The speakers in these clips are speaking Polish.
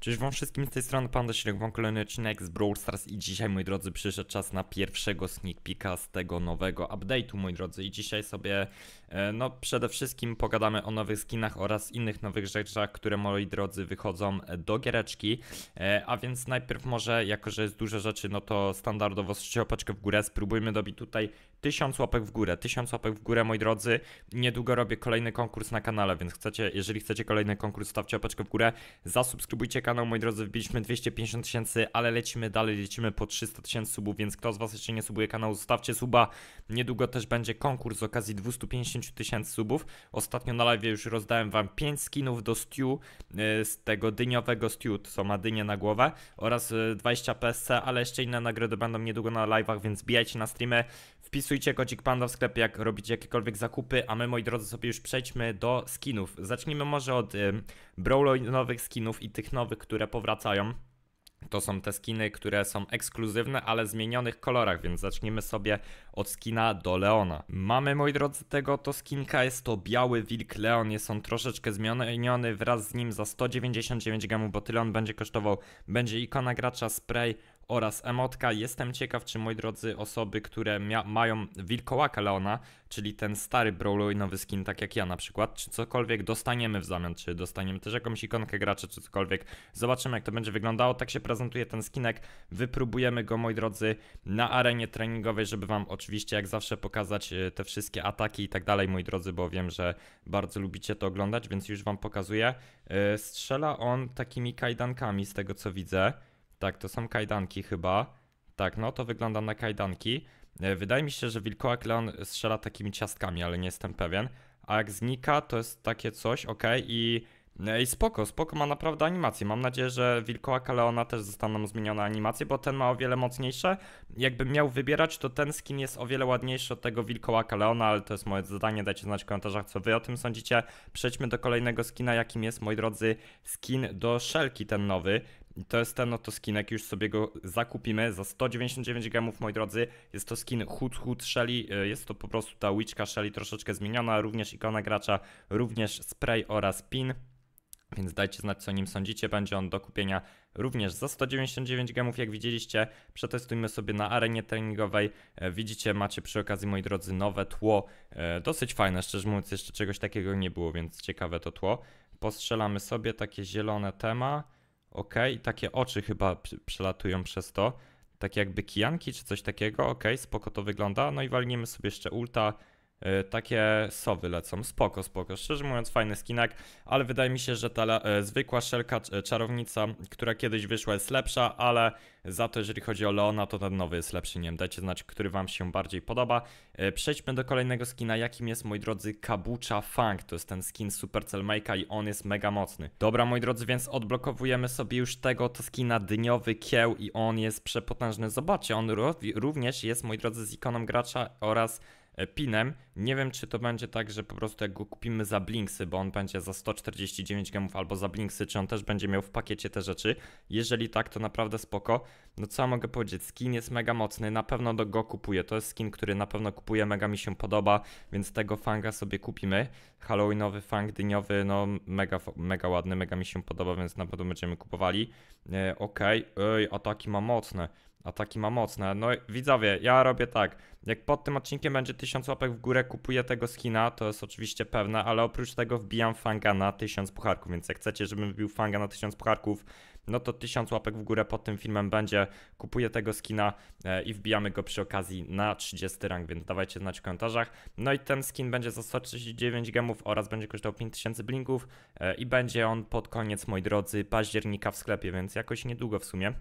Cześć wam wszystkim z tej strony, Panda Śrek, wam kolejny odcinek z Brawl Stars i dzisiaj, moi drodzy, przyszedł czas na pierwszego sneak peeka z tego nowego update'u, moi drodzy. I dzisiaj sobie, e, no przede wszystkim pogadamy o nowych skinach oraz innych nowych rzeczach, które, moi drodzy, wychodzą e, do giereczki. E, a więc najpierw może, jako że jest dużo rzeczy, no to standardowo strzelił w górę, spróbujmy dobić tutaj Tysiąc łapek w górę, tysiąc łapek w górę, moi drodzy. Niedługo robię kolejny konkurs na kanale, więc chcecie, jeżeli chcecie kolejny konkurs, stawcie łapeczkę w górę. Zasubskrybujcie kanał, moi drodzy, wbiliśmy 250 tysięcy, ale lecimy dalej, lecimy po 300 tysięcy subów, więc kto z Was jeszcze nie subuje kanału, zostawcie suba. Niedługo też będzie konkurs z okazji 250 tysięcy subów. Ostatnio na live już rozdałem Wam 5 skinów do stew, z tego dyniowego stew, co ma dynie na głowę, oraz 20 e, PSC, ale jeszcze inne nagrody będą niedługo na live'ach, więc bijajcie na streamy. Wpisujcie kocik panda w sklepie, jak robicie jakiekolwiek zakupy, a my moi drodzy sobie już przejdźmy do skinów. Zacznijmy może od y, brawloinowych skinów i tych nowych, które powracają. To są te skiny, które są ekskluzywne, ale w zmienionych kolorach, więc zacznijmy sobie od skina do Leona. Mamy, moi drodzy, tego to skinka, jest to biały wilk Leon, jest on troszeczkę zmieniony, wraz z nim za 199 gemów, bo tyle on będzie kosztował. Będzie ikona gracza, spray, oraz emotka. Jestem ciekaw, czy moi drodzy osoby, które mają wilkołaka Leona, czyli ten stary Brawlowy nowy skin, tak jak ja na przykład, czy cokolwiek dostaniemy w zamian, czy dostaniemy też jakąś ikonkę gracza, czy cokolwiek. Zobaczymy, jak to będzie wyglądało. Tak się prezentuje ten skinek. Wypróbujemy go, moi drodzy, na arenie treningowej, żeby wam oczywiście, jak zawsze, pokazać e, te wszystkie ataki i tak dalej, moi drodzy, bo wiem, że bardzo lubicie to oglądać, więc już wam pokazuję. E, strzela on takimi kajdankami, z tego co widzę. Tak, to są kajdanki chyba. Tak, no to wygląda na kajdanki. E, wydaje mi się, że wilkołak Leon strzela takimi ciastkami, ale nie jestem pewien. A jak znika, to jest takie coś, ok, i, e, i spoko, spoko ma naprawdę animację. Mam nadzieję, że wilkołaka Leona też zostaną zmienione animacje, bo ten ma o wiele mocniejsze. Jakbym miał wybierać, to ten skin jest o wiele ładniejszy od tego wilkołaka Leona, ale to jest moje zadanie. Dajcie znać w komentarzach, co wy o tym sądzicie. Przejdźmy do kolejnego skina, jakim jest, moi drodzy, skin do szelki ten nowy. I to jest ten oto skinek, już sobie go zakupimy za 199 g, moi drodzy. Jest to skin Hood Hood Shelly, e, jest to po prostu ta łyczka Shelly troszeczkę zmieniona, również ikona gracza, również spray oraz pin. Więc dajcie znać, co nim sądzicie. Będzie on do kupienia również za 199 gemów, jak widzieliście. Przetestujmy sobie na arenie treningowej. E, widzicie, macie przy okazji, moi drodzy, nowe tło. E, dosyć fajne, szczerze mówiąc, jeszcze czegoś takiego nie było, więc ciekawe to tło. Postrzelamy sobie takie zielone tema ok, takie oczy chyba przelatują przez to, tak jakby kijanki czy coś takiego, ok, spoko to wygląda, no i walniemy sobie jeszcze ulta, E, takie sowy lecą. Spoko, spoko. Szczerze mówiąc, fajny skinak, ale wydaje mi się, że ta e, zwykła szelka e, czarownica, która kiedyś wyszła, jest lepsza, ale za to, jeżeli chodzi o Leona, to ten nowy jest lepszy. Nie wiem, dajcie znać, który wam się bardziej podoba. przejdźmy do kolejnego skina, jakim jest, moi drodzy, Kabucha Funk. To jest ten skin Supercell Make'a i on jest mega mocny. Dobra, moi drodzy, więc odblokowujemy sobie już tego to skina Dniowy Kieł i on jest przepotężny. Zobaczcie, on również jest, moi drodzy, z ikoną gracza oraz E, pinem. Nie wiem, czy to będzie tak, że po prostu jak go kupimy za Blinksy, bo on będzie za 149 gemów albo za Blinksy, czy on też będzie miał w pakiecie te rzeczy. Jeżeli tak, to naprawdę spoko. No co ja mogę powiedzieć, skin jest mega mocny, na pewno do go kupuję. To jest skin, który na pewno kupuję, mega mi się podoba, więc tego fanga sobie kupimy. Halloweenowy fang dyniowy, no mega, mega ładny, mega mi się podoba, więc na pewno będziemy kupowali. E, Okej, okay. Ej, ataki ma mocne. Ataki ma mocne. No widzowie, ja robię tak. Jak pod tym odcinkiem będzie 1000 łapek w górę, kupuję tego skina, to jest oczywiście pewne, ale oprócz tego wbijam fanga na 1000 pucharków, więc jak chcecie, żebym wbił fanga na 1000 pucharków, no to 1000 łapek w górę pod tym filmem będzie, kupuję tego skina e, i wbijamy go przy okazji na 30 rank, więc dawajcie znać w komentarzach. No i ten skin będzie za 139 gemów oraz będzie kosztował 5000 blinków e, i będzie on pod koniec, moi drodzy, października w sklepie, więc jakoś niedługo w sumie.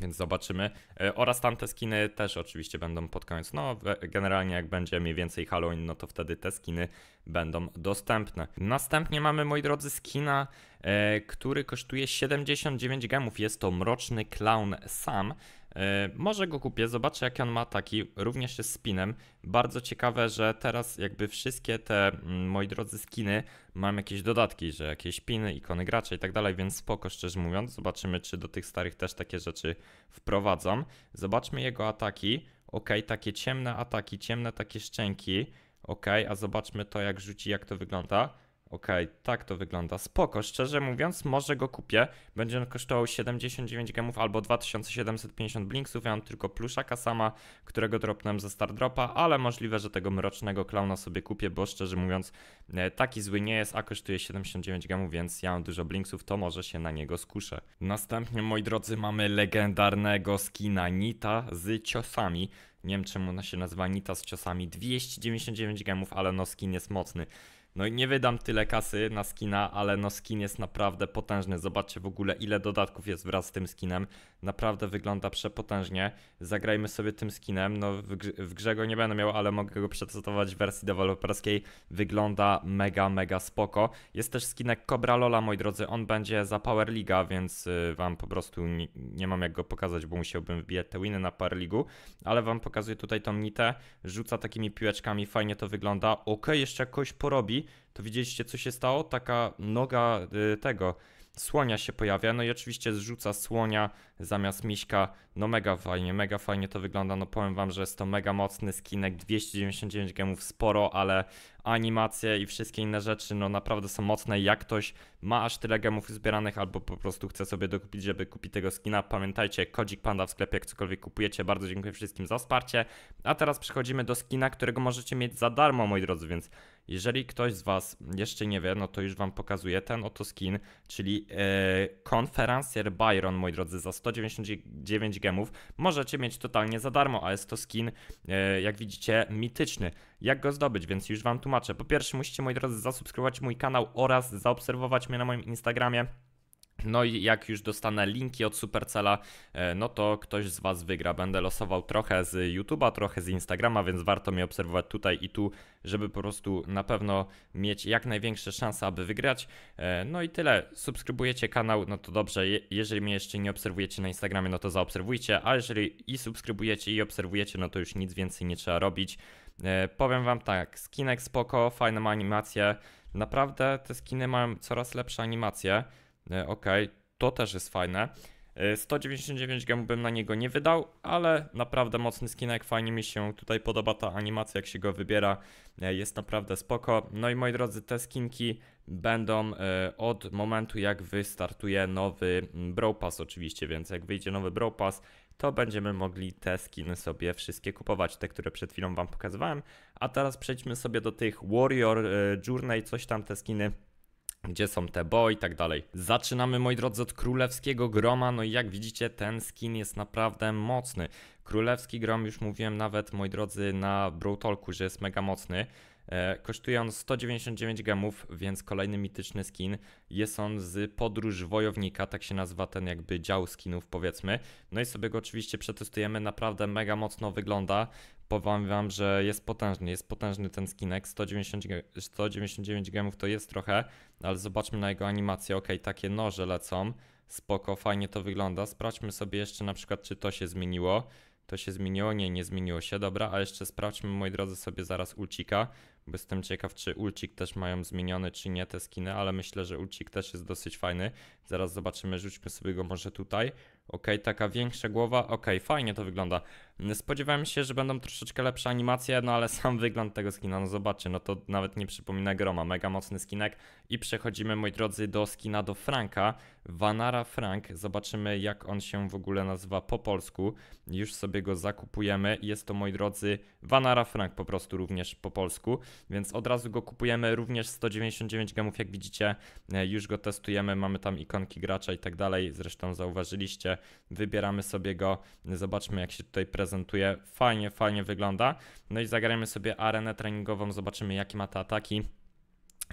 Więc zobaczymy. E, oraz tamte skiny też oczywiście będą pod koniec. No, generalnie jak będzie mniej więcej Halloween, no to wtedy te skiny będą dostępne. Następnie mamy, moi drodzy, skina, e, który kosztuje 79 gemów. Jest to Mroczny Clown Sam. E, może go kupię, zobaczę jakie on ma ataki, również jest spinem. Bardzo ciekawe, że teraz jakby wszystkie te, mm, moi drodzy, skiny mam jakieś dodatki, że jakieś piny, ikony gracza i tak dalej, więc spoko szczerze mówiąc. Zobaczymy czy do tych starych też takie rzeczy wprowadzą. Zobaczmy jego ataki. Ok, takie ciemne ataki, ciemne takie szczęki. Ok, a zobaczmy to jak rzuci, jak to wygląda. Okej, okay, tak to wygląda. Spoko, szczerze mówiąc, może go kupię. Będzie on kosztował 79 gemów albo 2750 blinksów. Ja mam tylko pluszaka sama, którego dropnąłem ze Stardropa, ale możliwe, że tego mrocznego klauna sobie kupię, bo szczerze mówiąc, e, taki zły nie jest, a kosztuje 79 gemów, więc ja mam dużo blinksów, to może się na niego skuszę. Następnie, moi drodzy, mamy legendarnego skina Nita z ciosami. Nie wiem czemu ona się nazywa Nita z ciosami. 299 gemów, ale no skin jest mocny. No i nie wydam tyle kasy na skina, ale no skin jest naprawdę potężny. Zobaczcie w ogóle ile dodatków jest wraz z tym skinem. Naprawdę wygląda przepotężnie. Zagrajmy sobie tym skinem. No w, grze, w grze go nie będę miał, ale mogę go przetestować w wersji deweloperskiej. Wygląda mega, mega spoko. Jest też skinek Cobra Lola, moi drodzy. On będzie za Power League, więc y, wam po prostu nie, nie, mam jak go pokazać, bo musiałbym wbijać te winy na Power League, ale wam pokazuję tutaj tą nitę. Rzuca takimi piłeczkami, fajnie to wygląda. Ok, jeszcze jakoś porobi to widzieliście co się stało? Taka noga y, tego słonia się pojawia, no i oczywiście zrzuca słonia zamiast miśka. No mega fajnie, mega fajnie to wygląda. No powiem wam, że jest to mega mocny skinek, 299 gemów sporo, ale animacje i wszystkie inne rzeczy no naprawdę są mocne. Jak ktoś ma aż tyle gemów zbieranych albo po prostu chce sobie dokupić, żeby kupić tego skina, pamiętajcie, kodzik panda w sklepie, jak cokolwiek kupujecie. Bardzo dziękuję wszystkim za wsparcie. A teraz przechodzimy do skina, którego możecie mieć za darmo, moi drodzy, więc jeżeli ktoś z Was jeszcze nie wie, no to już Wam pokazuję ten oto skin, czyli yy, e, Konferencjer Byron, moi drodzy, za 100 199 gemów możecie mieć totalnie za darmo, a jest to skin, e, jak widzicie, mityczny. Jak go zdobyć, więc już Wam tłumaczę. Po pierwsze musicie, moi drodzy, zasubskrybować mój kanał oraz zaobserwować mnie na moim Instagramie. No i jak już dostanę linki od Supercella, e, no to ktoś z Was wygra. Będę losował trochę z YouTube'a, trochę z Instagrama, więc warto mnie obserwować tutaj i tu, żeby po prostu na pewno mieć jak największe szanse, aby wygrać. E, no i tyle. Subskrybujecie kanał, no to dobrze. Jeżeli mnie jeszcze nie obserwujecie na Instagramie, no to zaobserwujcie, a jeżeli i subskrybujecie i obserwujecie, no to już nic więcej nie trzeba robić. E, powiem Wam tak, skinek spoko, fajne ma animacje. Naprawdę te skiny mają coraz lepsze animacje. E, ok, to też jest fajne. 199 e, gemu bym na niego nie wydał, ale naprawdę mocny skinek, fajnie mi się tutaj podoba ta animacja, jak się go wybiera, e, jest naprawdę spoko. No i moi drodzy, te skinki będą od momentu jak wystartuje nowy mm, Brawl Pass oczywiście, więc jak wyjdzie nowy Brawl Pass, to będziemy mogli te skiny sobie wszystkie kupować, te, które przed chwilą Wam pokazywałem. A teraz przejdźmy sobie do tych Warrior Journey, coś tam te skiny gdzie są te bo i tak dalej. Zaczynamy moi drodzy od królewskiego groma, no i jak widzicie ten skin jest naprawdę mocny. Królewski grom już mówiłem nawet moi drodzy na brutalku, że jest mega mocny. E, kosztuje on 199 gemów, więc kolejny mityczny skin. Jest on z Podróż Wojownika, tak się nazywa ten jakby dział skinów powiedzmy. No i sobie go oczywiście przetestujemy, naprawdę mega mocno wygląda powiem wam, że jest potężny, jest potężny ten skinek, 190, 199 gramów, to jest trochę, ale zobaczmy na jego animację, ok, takie noże lecą, spoko, fajnie to wygląda, sprawdźmy sobie jeszcze na przykład, czy to się zmieniło, to się zmieniło, nie, nie zmieniło się, dobra, a jeszcze sprawdźmy, moi drodzy, sobie zaraz ulcika, bo jestem ciekaw, czy Ulcik też mają zmienione, czy nie te skiny, ale myślę, że Ulcik też jest dosyć fajny. Zaraz zobaczymy, rzućmy sobie go może tutaj. Ok, taka większa głowa, ok, fajnie to wygląda. Spodziewałem się, że będą troszeczkę lepsze animacje, no ale sam wygląd tego skina, no zobaczcie, no to nawet nie przypomina groma, mega mocny skinek. I przechodzimy, moi drodzy, do skina do Franka, Vanara Frank, zobaczymy jak on się w ogóle nazywa po polsku. Już sobie go zakupujemy, jest to, moi drodzy, Vanara Frank po prostu również po polsku więc od razu go kupujemy. Również 199 gemów, jak widzicie, e, już go testujemy. Mamy tam ikonki gracza i tak dalej. Zresztą zauważyliście, wybieramy sobie go. Zobaczmy, jak się tutaj prezentuje. Fajnie, fajnie wygląda. No i zagrajmy sobie arenę treningową, zobaczymy, jakie ma te ataki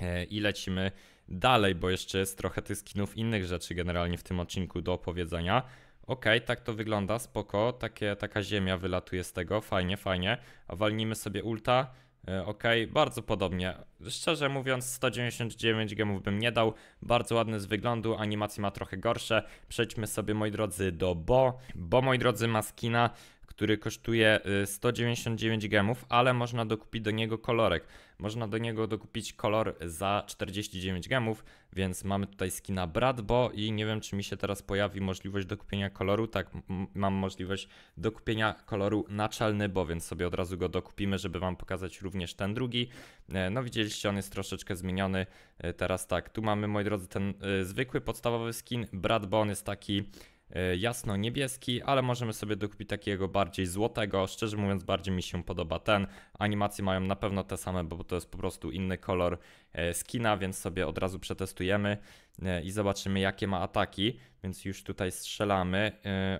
e, i lecimy dalej, bo jeszcze jest trochę tych skinów innych rzeczy generalnie w tym odcinku do opowiedzenia. OK, tak to wygląda, spoko, Takie, taka ziemia wylatuje z tego, fajnie, fajnie. A sobie ulta, E, ok, bardzo podobnie. Szczerze mówiąc, 199 gemów bym nie dał. Bardzo ładny z wyglądu, animacji ma trochę gorsze. Przejdźmy sobie, moi drodzy, do Bo. Bo, moi drodzy, ma skina, który kosztuje 199 y, gemów, ale można dokupić do niego kolorek. Można do niego dokupić kolor za 49 gemów, więc mamy tutaj skina Bradbo i nie wiem, czy mi się teraz pojawi możliwość dokupienia koloru. Tak, mam możliwość dokupienia koloru naczelny, bo więc sobie od razu go dokupimy, żeby Wam pokazać również ten drugi. E, no widzieliście, on jest troszeczkę zmieniony. E, teraz tak, tu mamy, moi drodzy, ten y, zwykły, podstawowy skin. Bradbo on jest taki E, jasno-niebieski, ale możemy sobie dokupić takiego bardziej złotego. Szczerze mówiąc, bardziej mi się podoba ten. Animacje mają na pewno te same, bo to jest po prostu inny kolor e, skina, więc sobie od razu przetestujemy e, i zobaczymy, jakie ma ataki. Więc już tutaj strzelamy.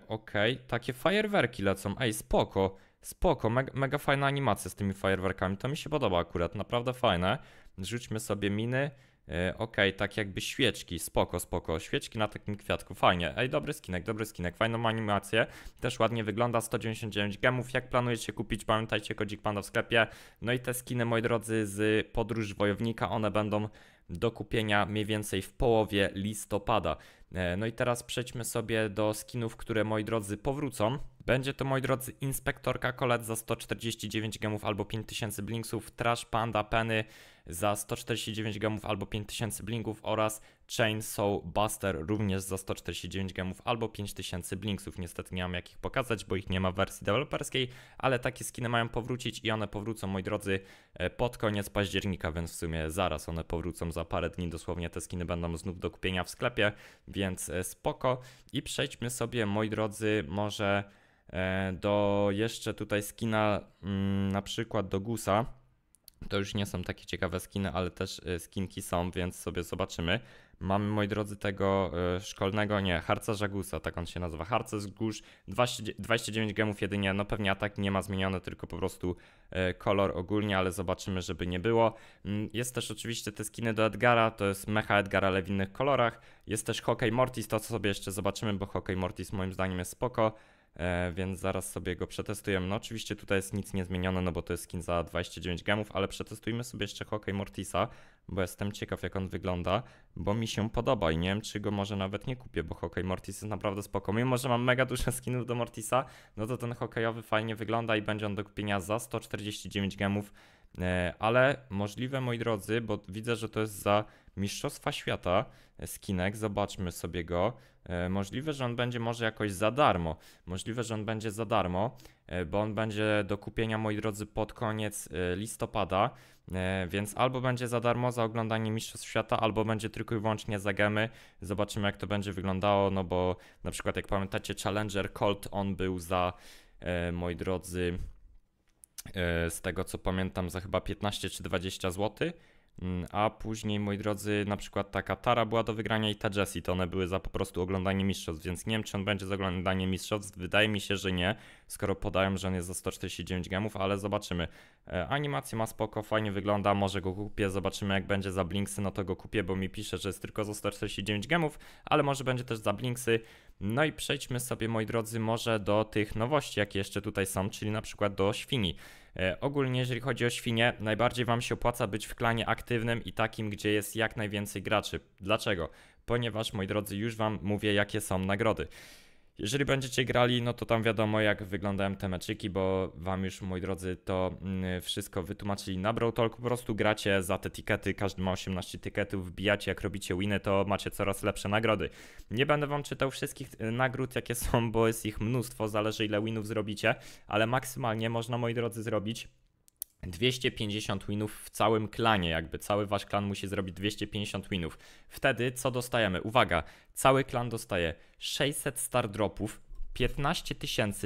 Ok, takie fajerwerki lecą. Ej, spoko. Spoko, mega, mega fajna animacja z tymi fajerwerkami. To mi się podoba akurat, naprawdę fajne. Rzućmy sobie miny. E, okej, okay, tak jakby świeczki, spoko, spoko, świeczki na takim kwiatku, fajnie, ej, dobry skinek, dobry skinek, fajną animację, też ładnie wygląda, 199 gemów, jak planujecie kupić, pamiętajcie, kodzik panda w sklepie, no i te skiny, moi drodzy, z Podróż Wojownika, one będą do kupienia mniej więcej w połowie listopada. E, no i teraz przejdźmy sobie do skinów, które, moi drodzy, powrócą będzie to, moi drodzy, inspektorka kolet za 149 gemów albo 5000 blinksów, Trash Panda Penny za 149 gemów albo 5000 blinków oraz Chainsaw Buster również za 149 gemów albo 5000 blinksów. Niestety nie mam jak ich pokazać, bo ich nie ma w wersji deweloperskiej, ale takie skiny mają powrócić i one powrócą, moi drodzy, e, pod koniec października, więc w sumie zaraz one powrócą za parę dni. Dosłownie te skiny będą znów do kupienia w sklepie, więc e, spoko. I przejdźmy sobie, moi drodzy, może E, do jeszcze tutaj skina mm, na przykład do Gusa. To już nie są takie ciekawe skiny, ale też e, skinki są, więc sobie zobaczymy. Mamy, moi drodzy, tego e, szkolnego, nie, harcerza Gusa, tak on się nazywa. Harcerz Gusz, 29 gemów jedynie, no pewnie atak nie ma zmieniony, tylko po prostu kolor ogólnie, ale zobaczymy, żeby nie było. Mm, jest też oczywiście te skiny do Edgara, to jest mecha Edgara, ale w innych kolorach. Jest też Hokej Mortis, to co sobie jeszcze zobaczymy, bo Hokej Mortis moim zdaniem jest spoko. E, więc zaraz sobie go przetestujemy. No oczywiście tutaj jest nic niezmienione, no bo to jest skin za 29 gemów, ale przetestujmy sobie jeszcze Hokej Mortisa, bo jestem ciekaw jak on wygląda, bo mi się podoba i nie wiem czy go może nawet nie kupię, bo Hokej Mortis jest naprawdę spoko. Mimo, że mam mega dużo skinów do Mortisa, no to ten hokejowy fajnie wygląda i będzie on do kupienia za 149 gemów E, ale możliwe, moi drodzy, bo widzę, że to jest za Mistrzostwa Świata e, skinek, zobaczmy sobie go. E, możliwe, że on będzie może jakoś za darmo. Możliwe, że on będzie za darmo, bo on będzie do kupienia, moi drodzy, pod koniec listopada. Więc albo będzie za darmo za oglądanie Mistrzostw Świata, albo będzie tylko i wyłącznie za gemy. Zobaczymy, jak to będzie wyglądało. No bo na przykład, jak pamiętacie, Challenger Colt on był za, moi drodzy, E, z tego co pamiętam, za chyba 15 czy 20 zł. Mm, a później, moi drodzy, na przykład taka Tara była do wygrania i ta Jessie, to one były za po prostu oglądanie mistrzostw, więc nie wiem, czy on będzie za oglądanie mistrzostw. Wydaje mi się, że nie, skoro podają, że on jest za 149 gemów, ale zobaczymy. E, animacja ma spoko, fajnie wygląda, może go kupię, zobaczymy jak będzie za Blinksy, no to go kupię, bo mi pisze, że jest tylko za 149 gemów, ale może będzie też za Blinksy. No i przejdźmy sobie, moi drodzy, może do tych nowości, jakie jeszcze tutaj są, czyli na przykład do Świni. E, ogólnie, jeżeli chodzi o świnie, najbardziej Wam się opłaca być w klanie aktywnym i takim, gdzie jest jak najwięcej graczy. Dlaczego? Ponieważ, moi drodzy, już Wam mówię, jakie są nagrody. Jeżeli będziecie grali, no to tam wiadomo jak wyglądają te meczyki, bo wam już moi drodzy to mm, wszystko wytłumaczyli na Brawl Talk. Po prostu gracie za te tikety, każdy ma 18 tiketów, wbijacie, jak robicie winy, to macie coraz lepsze nagrody. Nie będę wam czytał wszystkich e, nagród jakie są, bo jest ich mnóstwo, zależy ile winów zrobicie, ale maksymalnie można moi drodzy zrobić 250 winów w całym klanie, jakby cały wasz klan musi zrobić 250 winów. Wtedy co dostajemy? Uwaga, cały klan dostaje 600 star dropów, 15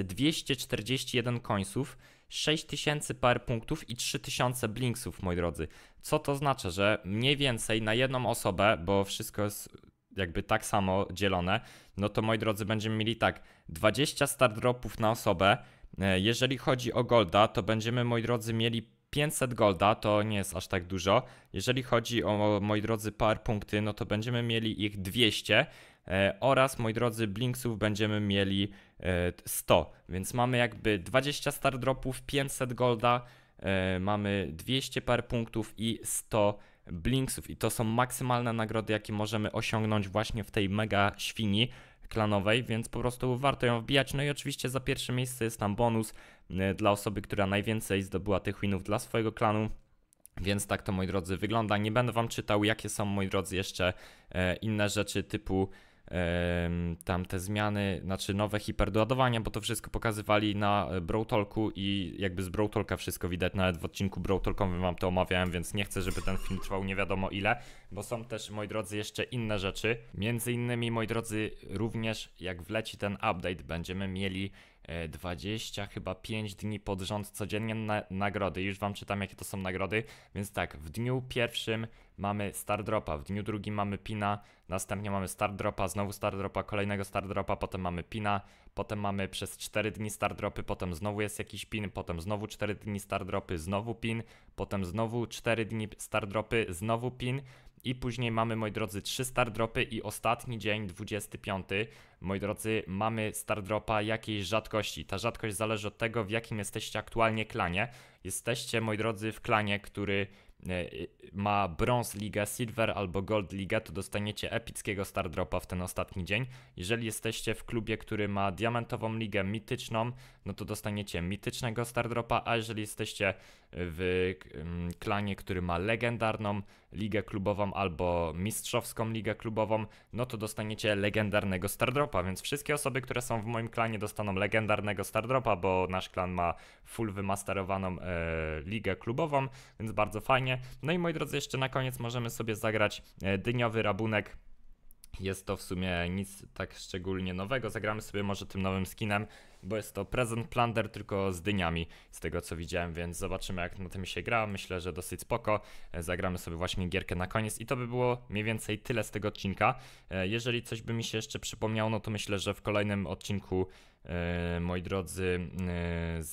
241 końców, 6000 par punktów i 3000 blinksów, moi drodzy. Co to znaczy, że mniej więcej na jedną osobę, bo wszystko jest jakby tak samo dzielone, no to moi drodzy będziemy mieli tak 20 star dropów na osobę, E, jeżeli chodzi o Golda, to będziemy, moi drodzy, mieli 500 Golda, to nie jest aż tak dużo. Jeżeli chodzi o, moi drodzy, par punkty, no to będziemy mieli ich 200 e, oraz, moi drodzy, Blinksów będziemy mieli 100. E, Więc mamy jakby 20 star dropów, 500 Golda, mamy 200 par punktów i 100 Blinksów. I to są maksymalne nagrody, jakie możemy osiągnąć właśnie w tej mega świni klanowej, więc po prostu warto ją wbijać. No i oczywiście za pierwsze miejsce jest tam bonus y, dla osoby, która najwięcej zdobyła tych winów dla swojego klanu. Więc tak to moi drodzy wygląda. Nie będę wam czytał, jakie są moi drodzy jeszcze e, inne rzeczy typu tam te zmiany, znaczy nowe hiperdoładowania, bo to wszystko pokazywali na e, Browtalku i jakby z Browtalka wszystko widać, nawet w odcinku Browtalkowym wam to omawiałem, więc nie chcę, żeby ten film trwał nie wiadomo ile, bo są też, moi drodzy, jeszcze inne rzeczy. Między innymi, moi drodzy, również jak wleci ten update, będziemy mieli 20 e, chyba 5 dni pod rząd codziennie na, nagrody. Już wam czytam jakie to są nagrody. Więc tak, w dniu pierwszym mamy star dropa, w dniu drugim mamy pina, następnie mamy star dropa, znowu star dropa, kolejnego star dropa, potem mamy pina, potem mamy przez 4 dni star dropy, potem znowu jest jakiś pin, potem znowu 4 dni star dropy, znowu pin, potem znowu 4 dni star dropy, znowu pin. I później mamy, moi drodzy, 3 star dropy i ostatni dzień, 25. Moi drodzy, mamy star dropa jakiejś rzadkości. Ta rzadkość zależy od tego, w jakim jesteście aktualnie klanie. Jesteście, moi drodzy, w klanie, który e, ma Bronze ligę, Silver albo Gold ligę, to dostaniecie epickiego star dropa w ten ostatni dzień. Jeżeli jesteście w klubie, który ma Diamentową Ligę Mityczną, no to dostaniecie mitycznego star dropa, a jeżeli jesteście w mm, klanie, który ma legendarną ligę klubową albo mistrzowską ligę klubową, no to dostaniecie legendarnego Stardropa, więc wszystkie osoby, które są w moim klanie dostaną legendarnego Stardropa, bo nasz klan ma full wymasterowaną e, ligę klubową, więc bardzo fajnie. No i moi drodzy, jeszcze na koniec możemy sobie zagrać e, dyniowy rabunek. Jest to w sumie nic tak szczególnie nowego. Zagramy sobie może tym nowym skinem bo jest to Present Plunder tylko z dyniami, z tego co widziałem, więc zobaczymy jak na tym się gra. Myślę, że dosyć spoko. E, zagramy sobie właśnie gierkę na koniec i to by było mniej więcej tyle z tego odcinka. E, jeżeli coś by mi się jeszcze przypomniało, no to myślę, że w kolejnym odcinku e, moi drodzy z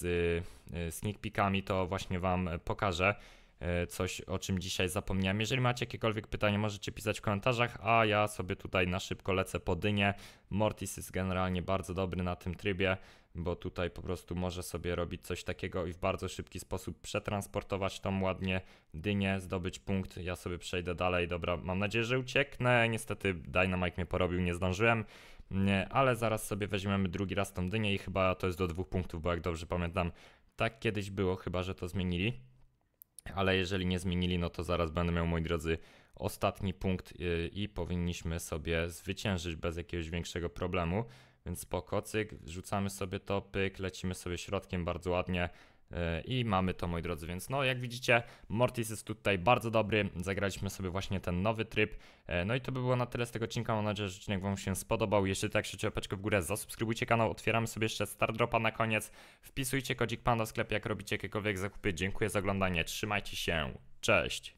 sneak peekami to właśnie wam pokażę coś, o czym dzisiaj zapomniałem. Jeżeli macie jakiekolwiek pytanie, możecie pisać w komentarzach, a ja sobie tutaj na szybko lecę po dynie. Mortis jest generalnie bardzo dobry na tym trybie bo tutaj po prostu może sobie robić coś takiego i w bardzo szybki sposób przetransportować tą ładnie dynię, zdobyć punkt. Ja sobie przejdę dalej, dobra, mam nadzieję, że ucieknę. Niestety Dynamite mnie porobił, nie zdążyłem. Nie, ale zaraz sobie weźmiemy drugi raz tą dynię i chyba to jest do dwóch punktów, bo jak dobrze pamiętam, tak kiedyś było, chyba że to zmienili. Ale jeżeli nie zmienili, no to zaraz będę miał, moi drodzy, ostatni punkt y, i powinniśmy sobie zwyciężyć bez jakiegoś większego problemu. Więc spoko, cyk, rzucamy sobie to, pyk, lecimy sobie środkiem bardzo ładnie. E, I mamy to, moi drodzy, więc no jak widzicie, Mortis jest tutaj bardzo dobry, zagraliśmy sobie właśnie ten nowy tryb. E, no i to by było na tyle z tego odcinka, mam nadzieję, że odcinek Wam się spodobał. Jeśli tak, krzyczcie opeczkę w górę, zasubskrybujcie kanał, otwieramy sobie jeszcze Stardropa na koniec. Wpisujcie kodzik PANDA w sklepu, jak robicie jakiekolwiek zakupy. Dziękuję za oglądanie, trzymajcie się, cześć!